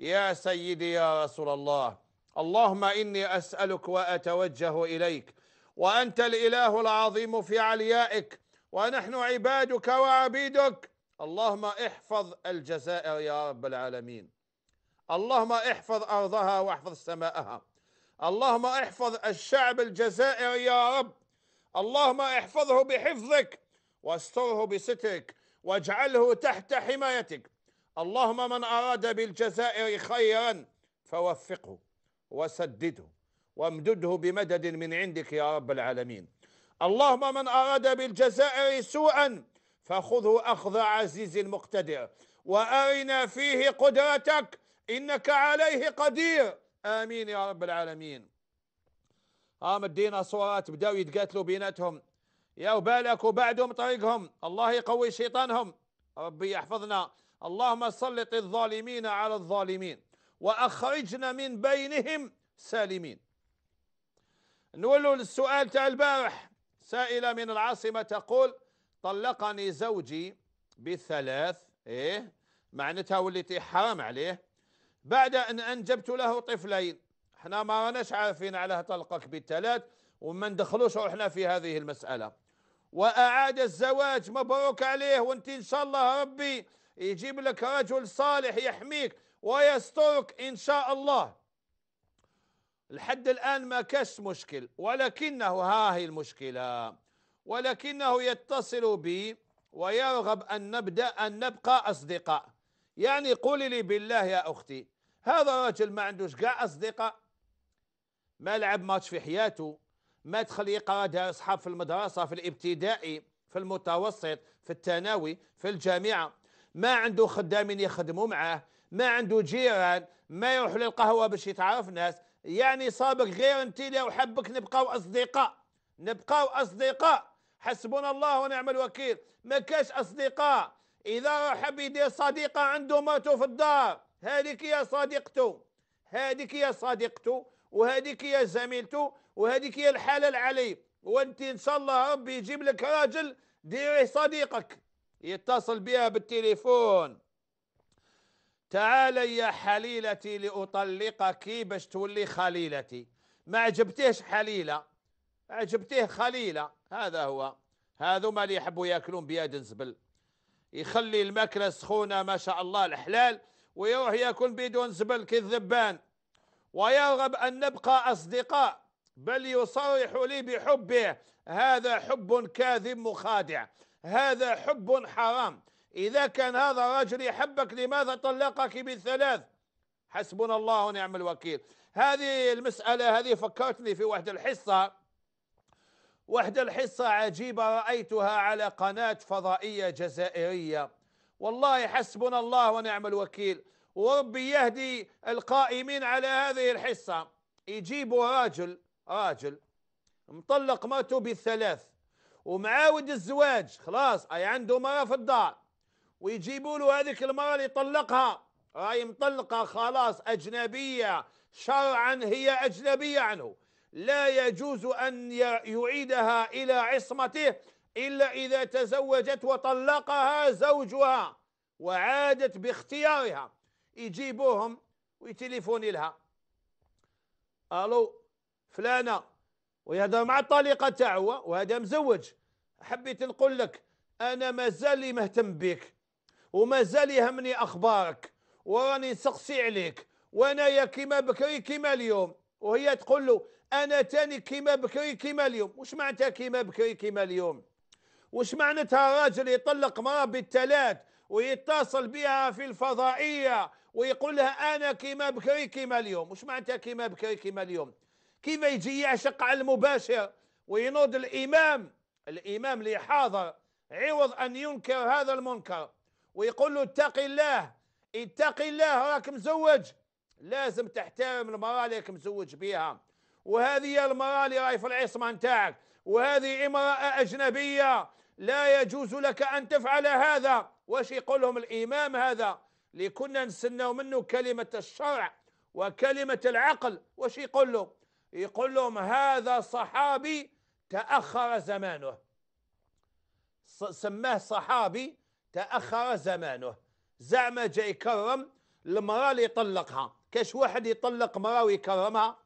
يا سيدي يا رسول الله اللهم إني أسألك وأتوجه إليك وأنت الإله العظيم في عليائك ونحن عبادك وعبيدك اللهم احفظ الجزائر يا رب العالمين اللهم احفظ أرضها واحفظ سماءها اللهم احفظ الشعب الجزائري يا رب اللهم احفظه بحفظك واستره بسترك واجعله تحت حمايتك اللهم من أراد بالجزائر خيرا فوفقه وسدده وامدده بمدد من عندك يا رب العالمين اللهم من أراد بالجزائر سوءا فخذه أخذ عزيز مقتدر وأرنا فيه قدرتك إنك عليه قدير آمين يا رب العالمين قام الدين صورات بداوا يتقاتلوا بيناتهم يا وبالك وبعدهم طريقهم الله يقوي شيطانهم ربي يحفظنا اللهم سلط الظالمين على الظالمين وأخرجنا من بينهم سالمين نولوا للسؤال تاع البارح سائلة من العاصمة تقول طلقني زوجي بالثلاث إيه معناتها وليتي حرام عليه بعد أن أنجبت له طفلين احنا ما راناش عارفين على طلقك بالثلاث وما ندخلوش احنا في هذه المسألة وأعاد الزواج مبروك عليه وانت إن شاء الله ربي يجيب لك رجل صالح يحميك ويسترك إن شاء الله لحد الآن ما كش مشكل ولكنه ها هي المشكلة ولكنه يتصل بي ويرغب أن نبدأ أن نبقى أصدقاء يعني قولي لي بالله يا أختي هذا رجل ما عندوش كاع أصدقاء ما لعب ماتش في حياته ما دخل يقرا أصحاب في المدرسة في الابتدائي في المتوسط في الثانوي في الجامعة ما عنده خدامين يخدموا معاه ما عنده جيران ما يروح للقهوة باش يتعرف ناس يعني صابك غير انت لو حبك نبقاو أصدقاء نبقاو أصدقاء حسبنا الله ونعم الوكيل ما كاش أصدقاء إذا حب يدير صديقة عنده مرته في الدار هذيك هي صديقته هذيك هي صديقته وهذيك هي زميلته وهذيك هي الحلال العلي وانت ان شاء الله ربي يجيب لك راجل ديريه صديقك يتصل بها بالتليفون تعالي يا حليلتي لأطلقك باش تولي خليلتي ما عجبتيش حليلة عجبتيه خليلة هذا هو هذو ما اللي يحبوا ياكلون بيد زبل يخلي الماكلة سخونة ما شاء الله الحلال ويروح ياكل بدون زبل كالذبان ويرغب أن نبقى أصدقاء بل يصرح لي بحبه هذا حب كاذب مخادع هذا حب حرام إذا كان هذا رجل يحبك لماذا طلقك بالثلاث حسبنا الله ونعم الوكيل هذه المسألة هذه فكرتني في واحد الحصة واحد الحصة عجيبة رأيتها على قناة فضائية جزائرية والله حسبنا الله ونعم الوكيل وربي يهدي القائمين على هذه الحصة يجيبوا راجل راجل مطلق مرته بالثلاث ومعاود الزواج خلاص اي عنده مرأة في الدار ويجيبوا له هذيك المرأة اللي طلقها راهي مطلقة خلاص أجنبية شرعا هي أجنبية عنه لا يجوز أن يعيدها إلى عصمته إلا إذا تزوجت وطلقها زوجها وعادت باختيارها يجيبوهم ويتليفوني لها ألو فلانة ويهضر مع الطليقه تاعو وهذا مزوج حبيت نقول لك انا مازالي مهتم بك ومازال يهمني اخبارك وراني نسقسي عليك وانايا كيما بكري كيما اليوم وهي تقول له انا تاني كيما بكري كيما اليوم واش معناتها كيما بكري كيما اليوم واش معناتها راجل يطلق مراه بالثلاث ويتصل بها في الفضائيه ويقول لها انا كيما بكري كيما اليوم واش معناتها كيما بكري كيما اليوم كيف يجي يعشق على المباشر وينوض الإمام الإمام اللي حاضر عوض أن ينكر هذا المنكر ويقول له اتق الله اتق الله راك مزوج لازم تحترم المرأة اللي راك مزوج بها وهذه هي المرأة اللي راهي في العصمة نتاعك وهذه امرأة أجنبية لا يجوز لك أن تفعل هذا واش يقول لهم الإمام هذا اللي كنا نستناو منه كلمة الشرع وكلمة العقل واش يقول له يقول لهم هذا صحابي تأخر زمانه سماه صحابي تأخر زمانه زعم جاي يكرم المرأة اللي يطلقها كاش واحد يطلق مرأة ويكرمها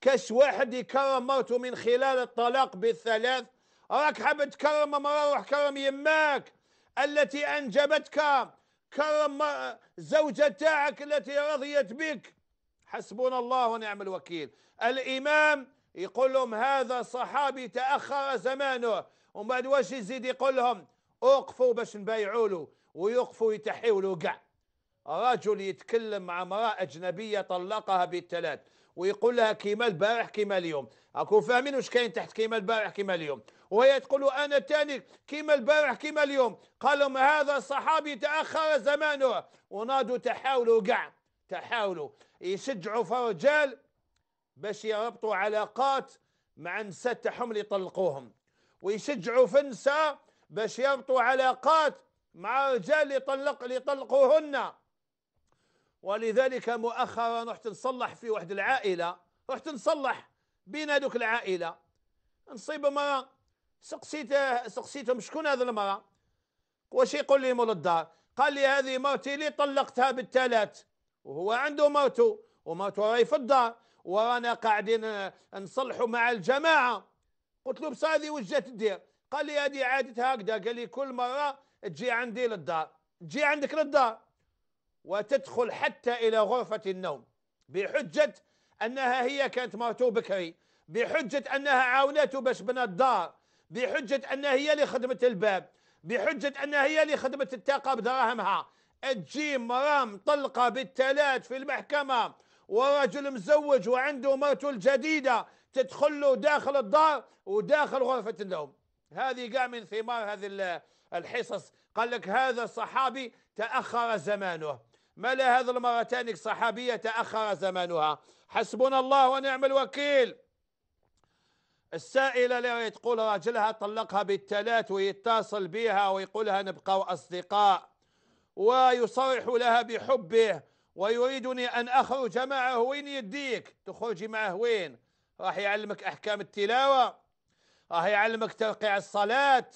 كاش واحد يكرم مرته من خلال الطلاق بالثلاث راك حاب تكرم مرأة روح كرم يماك التي أنجبتك كرم زوجة تاعك التي رضيت بك حسبنا الله ونعم الوكيل الإمام يقول لهم هذا صحابي تأخر زمانه ومن بعد واش يزيد يقول لهم أوقفوا باش نبايعوا له ويوقفوا يتحيوا له كاع رجل يتكلم مع امرأة أجنبية طلقها بالثلاث ويقول لها كيما البارح كيما اليوم راكم فاهمين واش كاين تحت كيما البارح كيما اليوم وهي تقول انا تاني كيما البارح كيما اليوم قال لهم هذا صحابي تاخر زمانه ونادوا تحاولوا كاع تحاولوا يشجعوا فرجال باش يربطوا علاقات مع نساء تاعهم اللي يطلقوهم ويشجعوا في النساء باش يربطوا علاقات مع رجال اللي طلق اللي طلقوهن ولذلك مؤخرا رحت نصلح في واحد العائله رحت نصلح بين هذوك العائله نصيب مرة سقسيت سقسيتهم شكون هذه المرأة واش يقول لي مول الدار قال لي هذه مرتي اللي طلقتها بالثلاث وهو عنده موته وموته راهي الدار ورانا قاعدين آه، نصلحوا مع الجماعه قلت له بصح هذه واش جات تدير؟ قال لي هذه عادتها هكذا قال لي كل مره تجي عندي للدار تجي عندك للدار وتدخل حتى الى غرفه النوم بحجه انها هي كانت مرته بكري بحجه انها عاونته باش بنى الدار بحجه انها هي اللي خدمت الباب بحجه انها هي اللي خدمت الطاقه بدراهمها الجيم مرام طلقة بالتلات في المحكمة ورجل مزوج وعنده مرته الجديدة تدخل له داخل الدار وداخل غرفة النوم هذه قام من ثمار هذه الحصص قال لك هذا الصحابي تأخر زمانه ما له هذا المرتان صحابية تأخر زمانها حسبنا الله ونعم الوكيل السائلة اللي تقول راجلها طلقها بالتلات ويتصل بها ويقول لها نبقى أصدقاء ويصرح لها بحبه ويريدني أن أخرج معه وين يديك تخرجي معه وين راح يعلمك أحكام التلاوة راح يعلمك توقيع الصلاة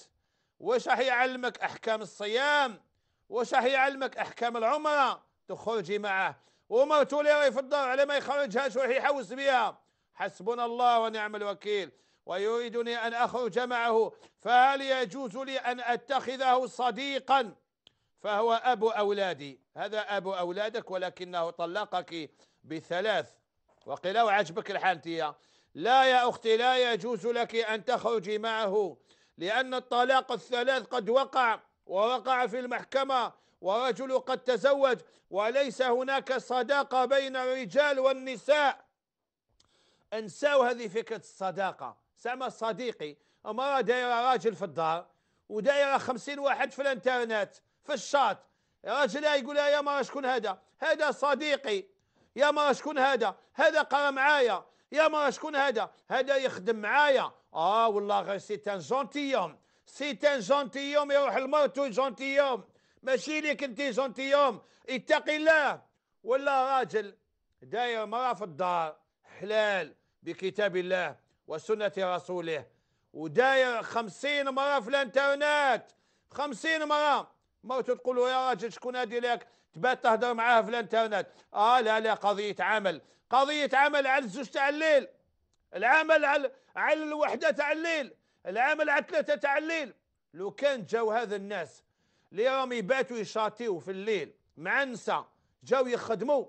واش راح يعلمك أحكام الصيام واش راح يعلمك أحكام العمرة تخرجي معه ومرته لي في الدار على ما يخرجهاش وراح يحوس بها حسبنا الله ونعم الوكيل ويريدني أن أخرج معه فهل يجوز لي أن أتخذه صديقاً فهو أبو أولادي هذا أبو أولادك ولكنه طلقك بثلاث وقيل عجبك الحانتية لا يا أختي لا يجوز لك أن تخرجي معه لأن الطلاق الثلاث قد وقع ووقع في المحكمة ورجل قد تزوج وليس هناك صداقة بين الرجال والنساء انساو هذه فكرة الصداقة سمى صديقي امرأة دايرة راجل في الدار ودايرة خمسين واحد في الانترنت في الشاط راجل يقول يا ما شكون هذا هذا صديقي يا ما شكون هذا هذا قرا معايا يا ما شكون هذا هذا يخدم معايا اه والله غير سي ان جونتيوم سي ان جونتيوم يروح لمرتو جونتيوم ماشي ليك انت جونتيوم اتقي الله ولا راجل داير مرا في الدار حلال بكتاب الله وسنة رسوله وداير خمسين مرة في الانترنت خمسين مرة ما تقولوا يا راجل شكون هادي لك تبات تهضر معاه في الانترنت اه لا لا قضيه عمل قضيه عمل على الزوج تاع الليل العمل على على الوحده تاع الليل العمل على ثلاثه تاع الليل لو كان جاو هذا الناس اللي راهم يباتوا يشاطيو في الليل مع النساء جاو يخدموا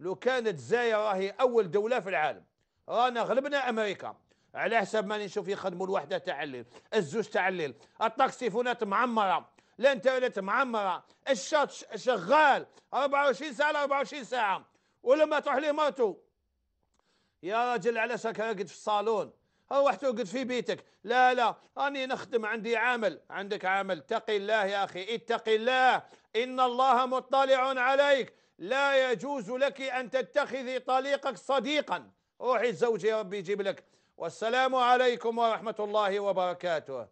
لو كانت الجزائر راهي اول دوله في العالم رانا غلبنا امريكا على حسب ما نشوف يخدموا الوحده تاع الليل الزوج تاع الليل الطاكسيفونات معمره الانترنت معمره الشاط شغال 24 ساعه 24 ساعه ولما تروح ليه مرته يا راجل على شكل رقد في الصالون روح ترقد في بيتك لا لا راني نخدم عندي عامل عندك عامل اتقي الله يا اخي اتقي الله ان الله مطلع عليك لا يجوز لك ان تتخذي طليقك صديقا روحي تزوجي يا ربي يجيب لك والسلام عليكم ورحمه الله وبركاته